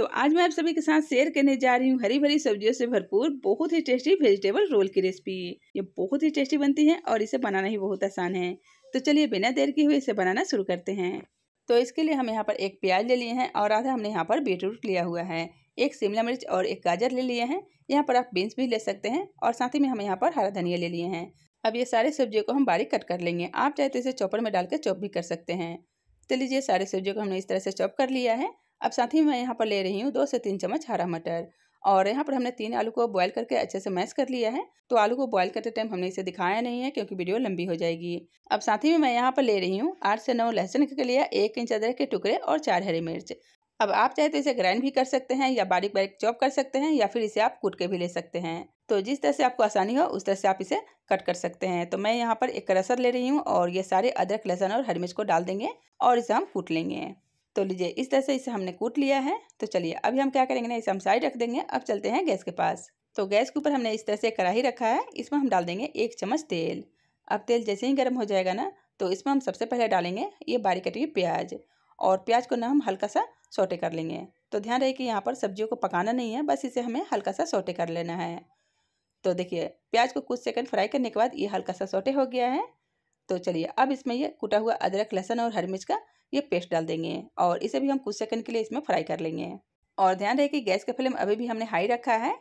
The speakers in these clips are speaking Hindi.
तो आज मैं आप सभी के साथ शेयर करने जा रही हूँ हरी भरी सब्जियों से भरपूर बहुत ही टेस्टी वेजिटेबल रोल की रेसिपी ये बहुत ही टेस्टी बनती है और इसे बनाना ही बहुत आसान है तो चलिए बिना देर के हुए इसे बनाना शुरू करते हैं तो इसके लिए हम यहाँ पर एक प्याज ले लिए हैं और आधा हमने यहाँ पर बीटरूट लिया हुआ है एक शिमला मिर्च और एक गाजर ले लिए हैं यहाँ पर आप बीन्स भी ले सकते हैं और साथ ही में हम यहाँ पर हरा धनिया ले लिए हैं अब ये सारे सब्जियों को हम बारीक कट कर लेंगे आप चाहे तो इसे चॉपर में डाल के चॉप भी कर सकते हैं तो लीजिए सारे सब्जियों को हमने इस तरह से चॉप कर लिया है अब साथ ही मैं यहाँ पर ले रही हूँ दो से तीन चम्मच हरा मटर और यहाँ पर हमने तीन आलू को बॉईल करके अच्छे से मैश कर लिया है तो आलू को बॉईल करते टाइम हमने इसे दिखाया नहीं है क्योंकि वीडियो लंबी हो जाएगी अब साथ ही मैं यहाँ पर ले रही हूँ आठ से नौ लहसुन के लिए एक इंच अदरक के टुकड़े और चार हरी मिर्च अब आप चाहे तो इसे ग्राइंड भी कर सकते हैं या बारीक बारीक चॉप कर सकते हैं या फिर इसे आप कूट के भी ले सकते हैं तो जिस तरह से आपको आसानी हो उस तरह से आप इसे कट कर सकते हैं तो मैं यहाँ पर एक क्रसर ले रही हूँ और ये सारे अदरक लहसुन और हरी मिर्च को डाल देंगे और इसे हम कूट लेंगे तो लीजिए इस तरह से इसे हमने कूट लिया है तो चलिए अभी हम क्या करेंगे ना इसे हम साइड रख देंगे अब चलते हैं गैस के पास तो गैस के ऊपर हमने इस तरह से कढ़ाई रखा है इसमें हम डाल देंगे एक चम्मच तेल अब तेल जैसे ही गर्म हो जाएगा ना तो इसमें हम सबसे पहले डालेंगे ये बारीक कटी हुई प्याज और प्याज को ना हम हल्का सा सोटे कर लेंगे तो ध्यान रहे कि यहाँ पर सब्जियों को पकाना नहीं है बस इसे हमें हल्का सा सोटे कर लेना है तो देखिए प्याज को कुछ सेकंड फ्राई करने के बाद ये हल्का सा सोटे हो गया है तो चलिए अब इसमें ये कुटा हुआ अदरक लहसन और हरी मिर्च का ये पेस्ट डाल देंगे और इसे भी हम कुछ सेकंड के लिए इसमें फ्राई कर लेंगे और ध्यान रहे कि गैस का फ्लेम अभी भी हमने हाई रखा है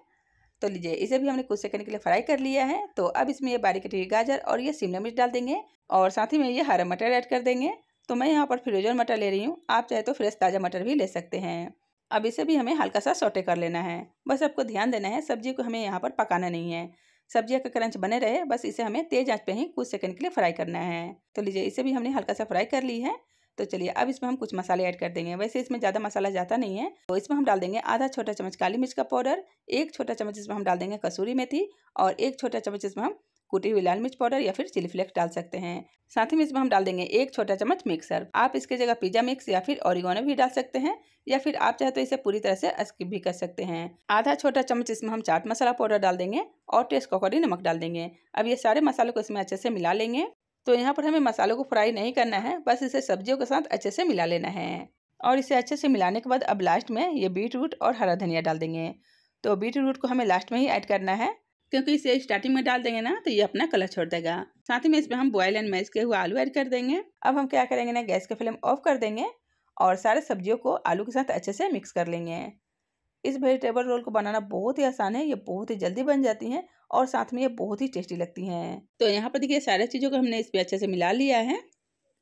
तो लीजिए इसे भी हमने कुछ सेकंड के लिए फ्राई कर लिया है तो अब इसमें ये बारीक कटी गाजर और ये शिमला मिर्च डाल देंगे और साथ ही में ये हरा मटर ऐड कर देंगे तो मैं यहाँ पर फ्रोजन मटर ले रही हूँ आप चाहे तो फ्रेश ताज़ा मटर भी ले सकते हैं अब इसे भी हमें हल्का सा सोटे कर लेना है बस आपको ध्यान देना है सब्जी को हमें यहाँ पर पकाना नहीं है सब्जियाँ का क्रंच बने रहे बस इसे हमें तेज आंच पे ही कुछ सेकंड के लिए फ्राई करना है तो लीजिए इसे भी हमने हल्का सा फ्राई कर ली है तो चलिए अब इसमें हम कुछ मसाले ऐड कर देंगे वैसे इसमें ज़्यादा मसाला जाता नहीं है तो इसमें हम डाल देंगे आधा छोटा चम्मच काली मिर्च का पाउडर एक छोटा चम्मच इसमें हम डाल देंगे कसूरी मेथी और एक छोटा चम्मच इसमें हम कुटी हुई लाल मिर्च पाउडर या फिर चिली फ्लेक्स डाल सकते हैं साथ ही में इसमें हम डाल देंगे एक छोटा चम्मच मिक्सर आप इसके जगह पिज्जा मिक्स या फिर ओरिगोनो भी डाल सकते हैं या फिर आप चाहे तो इसे पूरी तरह से स्किप भी कर सकते हैं आधा छोटा चम्मच इसमें हम चाट मसाला पाउडर डाल देंगे और टेस्ट कॉकोरी नमक डाल देंगे अब ये सारे मसालों को इसमें अच्छे से मिला लेंगे तो यहाँ पर हमें मसालों को फ्राई नहीं करना है बस इसे सब्जियों के साथ अच्छे से मिला लेना है और इसे अच्छे से मिलाने के बाद अब लास्ट में ये बीट रूट और हरा धनिया डाल देंगे तो बीट रूट को हमें लास्ट में ही ऐड करना है क्योंकि इसे स्टार्टिंग में डाल देंगे ना तो ये अपना कलर छोड़ देगा साथ ही में इसमें हम बॉयल एंड मैश किए हुए आलू ऐड कर देंगे अब हम क्या करेंगे ना गैस का फ्लेम ऑफ कर देंगे और सारे सब्जियों को आलू के साथ अच्छे से मिक्स कर लेंगे इस वेजिटेबल रोल को बनाना बहुत ही आसान है ये बहुत ही जल्दी बन जाती हैं और साथ में ये बहुत ही टेस्टी लगती हैं तो यहाँ पर देखिए सारे चीज़ों को हमने इसमें अच्छे से मिला लिया है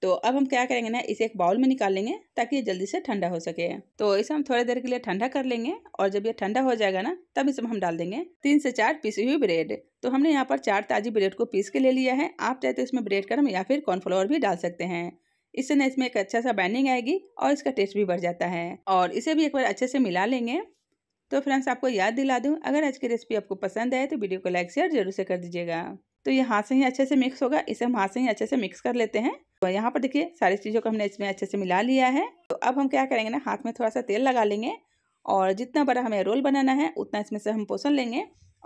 तो अब हम क्या करेंगे ना इसे एक बाउल में निकाल लेंगे ताकि ये जल्दी से ठंडा हो सके तो इसे हम थोड़ी देर के लिए ठंडा कर लेंगे और जब ये ठंडा हो जाएगा ना तब इसमें हम डाल देंगे तीन से चार पीसी हुई ब्रेड तो हमने यहाँ पर चार ताजी ब्रेड को पीस के ले लिया है आप चाहे तो इसमें ब्रेड क्रम या फिर कॉर्नफ्लोर भी डाल सकते हैं इससे ना इसमें एक अच्छा सा बाइंडिंग आएगी और इसका टेस्ट भी बढ़ जाता है और इसे भी एक बार अच्छे से मिला लेंगे तो फ्रेंड्स आपको याद दिला दूँ अगर आज की रेसिपी आपको पसंद आए तो वीडियो को लाइक शेयर जरूर से कर दीजिएगा तो ये हाथ से ही अच्छे से मिक्स होगा इसे हम हाथ से ही अच्छे से मिक्स कर लेते हैं तो यहाँ पर देखिए सारी चीज़ों को हमने इसमें अच्छे से मिला लिया है तो अब हम क्या करेंगे ना हाथ में थोड़ा सा तेल लगा लेंगे और जितना बड़ा हमें रोल बनाना है उतना इसमें से हम पोषण लेंगे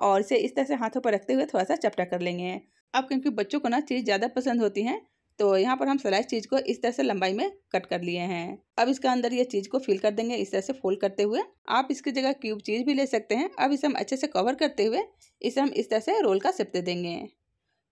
और इसे इस तरह से हाथों पर रखते हुए थोड़ा सा चपटा कर लेंगे अब क्योंकि बच्चों को ना चीज़ ज़्यादा पसंद होती है तो यहाँ पर हम सलाइस चीज़ को इस तरह से लंबाई में कट कर लिए हैं अब इसका अंदर ये चीज़ को फिल कर देंगे इस तरह से फोल्ड करते हुए आप इसकी जगह क्यूब चीज़ भी ले सकते हैं अब इसे हम अच्छे से कवर करते हुए इसे हम इस तरह से रोल का सेप दे देंगे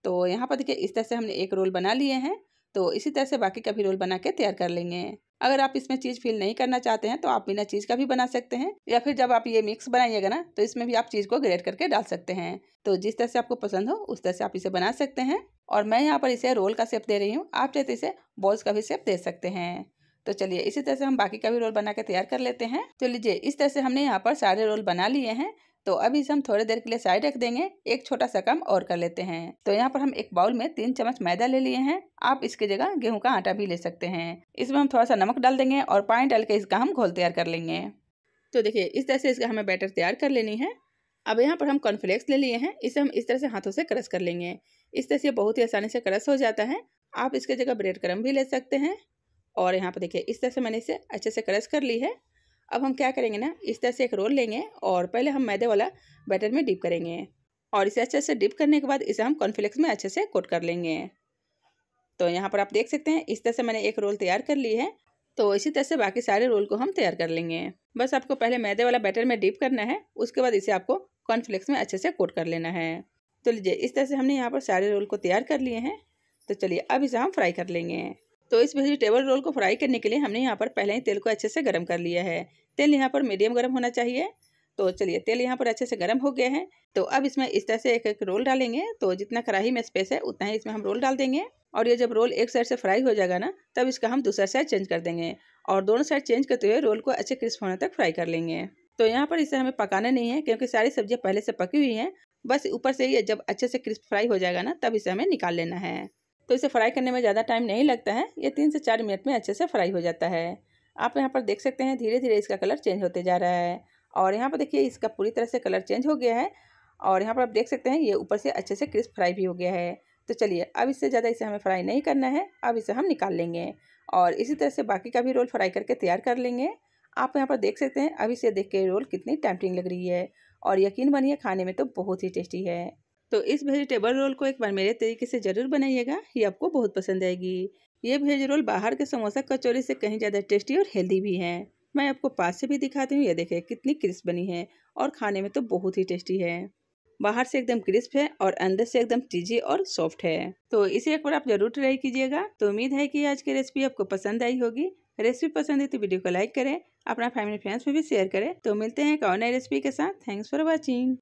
तो यहाँ पर देखिए इस तरह से हमने एक रोल बना लिए हैं तो इसी तरह से बाकी का भी रोल बना के तैयार कर लेंगे अगर आप इसमें चीज़ फील नहीं करना चाहते हैं तो आप बिना चीज़ का भी बना सकते हैं या फिर जब आप ये मिक्स बनाइएगा ना तो इसमें भी आप चीज़ को ग्रेट करके डाल सकते हैं तो जिस तरह से आपको पसंद हो उस तरह से आप इसे बना सकते हैं और मैं यहाँ पर इसे रोल का सेप दे रही हूँ आप चाहते तो इसे बॉल्स का भी सेप दे सकते हैं तो चलिए इसी तरह से हम बाकी का भी रोल बना के तैयार कर लेते हैं तो लीजिए इस तरह से हमने यहाँ पर सारे रोल बना लिए हैं तो अभी इसे हम थोड़ी देर के लिए साइड रख देंगे एक छोटा सा काम और कर लेते हैं तो यहाँ पर हम एक बाउल में तीन चम्मच मैदा ले लिए हैं आप इसकी जगह गेहूं का आटा भी ले सकते हैं इसमें हम थोड़ा सा नमक डाल देंगे और पानी डाल के इसका हम घोल तैयार कर लेंगे तो देखिए इस तरह से इसका हमें बैटर तैयार कर लेनी है अब यहाँ पर हम कॉर्नफ्लेक्स ले लिए हैं इसे हम इस तरह से हाथों से क्रश कर लेंगे इस तरह से बहुत ही आसानी से क्रश हो जाता है आप इसके जगह ब्रेड क्रम भी ले सकते हैं और यहाँ पर देखिए इस तरह से मैंने इसे अच्छे से क्रश कर ली है अब हम क्या करेंगे ना इस तरह से एक रोल लेंगे और पहले हम मैदे वाला बैटर में डिप करेंगे और इसे अच्छे से डिप करने के बाद इसे हम कॉर्नफ्लेक्स में अच्छे से कोट कर लेंगे तो यहाँ पर आप देख सकते हैं इस तरह से मैंने एक रोल तैयार कर ली है तो इसी तरह से बाकी सारे रोल को हम तैयार कर लेंगे बस आपको पहले मैदे वाला बैटर में डिप करना है उसके बाद इसे आपको कॉर्नफ्लेक्स में अच्छे से कोट कर लेना है तो लीजिए इस तरह से हमने यहाँ पर सारे रोल को तैयार कर लिए हैं तो चलिए अब इसे हम फ्राई कर लेंगे तो इस वेजिटेबल रोल को फ्राई करने के लिए हमने यहाँ पर पहले ही तेल को अच्छे से गर्म कर लिया है तेल यहाँ पर मीडियम गर्म होना चाहिए तो चलिए तेल यहाँ पर अच्छे से गर्म हो गया है तो अब इसमें इस तरह से एक एक रोल डालेंगे तो जितना कढ़ाई में स्पेस है उतना ही इसमें हम रोल डाल देंगे और ये जब रोल एक साइड से फ्राई हो जाएगा ना तब इसका हम दूसरा साइड चेंज कर देंगे और दोनों साइड चेंज करते हुए रोल को अच्छे क्रिस्प होने तक फ्राई कर लेंगे तो यहाँ पर इसे हमें पकाना नहीं है क्योंकि सारी सब्जियाँ पहले से पकी हुई हैं बस ऊपर से ये जब अच्छे से क्रिस्प फ्राई हो जाएगा ना तब इसे हमें निकाल लेना है तो इसे फ्राई करने में ज़्यादा टाइम नहीं लगता है ये तीन से चार मिनट में अच्छे से फ्राई हो जाता है आप यहाँ पर देख सकते हैं धीरे धीरे इसका कलर चेंज होते जा रहा है और यहाँ पर देखिए इसका पूरी तरह से कलर चेंज हो गया है और यहाँ पर आप देख सकते हैं ये ऊपर से अच्छे से क्रिस्प फ्राई भी हो गया है तो चलिए अब इससे ज़्यादा इसे हमें फ्राई नहीं करना है अब इसे हम निकाल लेंगे और इसी तरह से बाकी का भी रोल फ्राई करके तैयार कर लेंगे आप यहाँ पर देख सकते हैं अब इसे देख के रोल कितनी टैम्पिंग लग रही है और यकीन बनिए खाने में तो बहुत ही टेस्टी है तो इस वेजिटेबल रोल को एक बार मेरे तरीके से ज़रूर बनाइएगा ये आपको बहुत पसंद आएगी ये वेज रोल बाहर के समोसा कचौरी से कहीं ज़्यादा टेस्टी और हेल्दी भी है मैं आपको पास से भी दिखाती हूँ ये देखे कितनी क्रिस्प बनी है और खाने में तो बहुत ही टेस्टी है बाहर से एकदम क्रिस्प है और अंदर से एकदम चीजी और सॉफ्ट है तो इसे एक बार आप जरूर ट्राई कीजिएगा तो उम्मीद है कि आज की रेसिपी आपको पसंद आई होगी रेसिपी पसंद है तो वीडियो को लाइक करें अपना फैमिली फ्रेंड्स में भी शेयर करें तो मिलते हैं एक और नई रेसिपी के साथ थैंक्स फॉर वॉचिंग